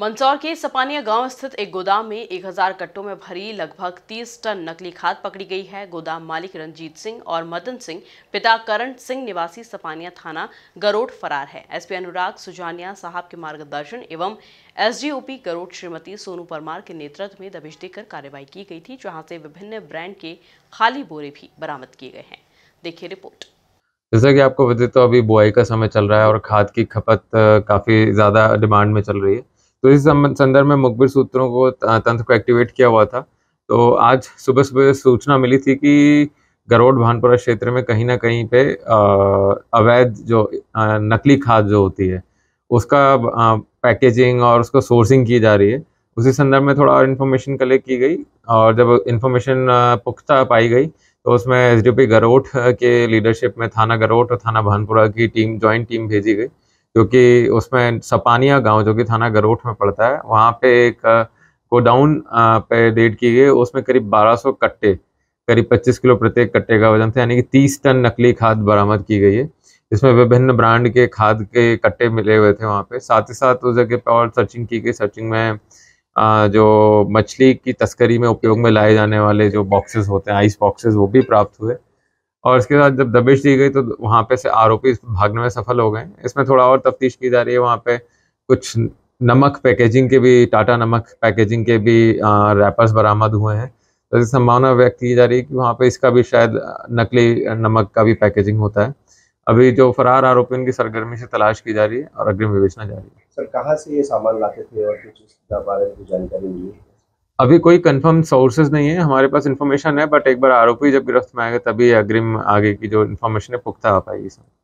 मंदसौर के सपानिया गांव स्थित एक गोदाम में 1000 कट्टों में भरी लगभग 30 टन नकली खाद पकड़ी गई है गोदाम मालिक रंजीत सिंह और मदन सिंह पिता करण सिंह निवासी सपानिया थाना गरोट फरार है एसपी अनुराग सुजानिया साहब के मार्गदर्शन एवं एसडीओपी गरोट श्रीमती सोनू परमार के नेतृत्व में दबिश देकर कार्रवाई की गई थी जहाँ से विभिन्न ब्रांड के खाली बोरे भी बरामद किए गए हैं देखिए रिपोर्ट जैसा कि आपको विदित तो अभी बुआई का समय चल रहा है और खाद की खपत काफ़ी ज़्यादा डिमांड में चल रही है तो इस संदर्भ में मुखबिर सूत्रों को तंत्र को एक्टिवेट किया हुआ था तो आज सुबह सुबह सूचना मिली थी कि गरोड़ भानपुरा क्षेत्र में कहीं ना कहीं पे अवैध जो नकली खाद जो होती है उसका पैकेजिंग और उसका सोर्सिंग की जा रही है उसी संदर्भ में थोड़ा और इन्फॉर्मेशन कलेक्ट की गई और जब इन्फॉर्मेशन पुख्ता पाई गई तो उसमें एस डी गरोट के लीडरशिप में थाना गरोट और थाना भानपुरा की टीम जॉइंट टीम भेजी गई जो कि उसमें सपानिया गांव जो कि थाना गरोठ में पड़ता है वहाँ पे एक गोडाउन पे डेट की गई उसमें करीब 1200 कट्टे करीब 25 किलो प्रत्येक कट्टे का वजन था यानी कि 30 टन नकली खाद बरामद की गई है इसमें विभिन्न ब्रांड के खाद के कट्टे मिले हुए थे वहाँ पे साथ ही साथ उस जगह पर और सर्चिंग की गई सर्चिंग में जो मछली की तस्करी में उपयोग में लाए जाने वाले जो बॉक्सेस होते हैं आइस बॉक्सेस वो भी प्राप्त हुए और इसके साथ जब दबिश दी गई तो वहाँ पे से आरोपी भागने में सफल हो गए इसमें थोड़ा और तफ्तीश की जा रही है वहाँ पे कुछ नमक पैकेजिंग के भी टाटा नमक पैकेजिंग के भी रैपर्स बरामद हुए हैं तो इस संभावना व्यक्त की जा रही है कि वहाँ पे इसका भी शायद नकली नमक का भी पैकेजिंग होता है अभी जो फरार आरोपियों की सरगर्मी से तलाश की जा रही है और अग्रिम विवेचना जारी है सर कहाँ से ये सामान लाते थे और कुछ इसके बारे में जानकारी मिली अभी कोई कंफर्म सोर्सेज नहीं है हमारे पास इन्फॉर्मेशन है बट एक बार आरोपी जब गिरफ्त में आएगा तभी अग्रिम आगे की जो इन्फॉर्मेशन है पुख्ता आ पाएगी इसमें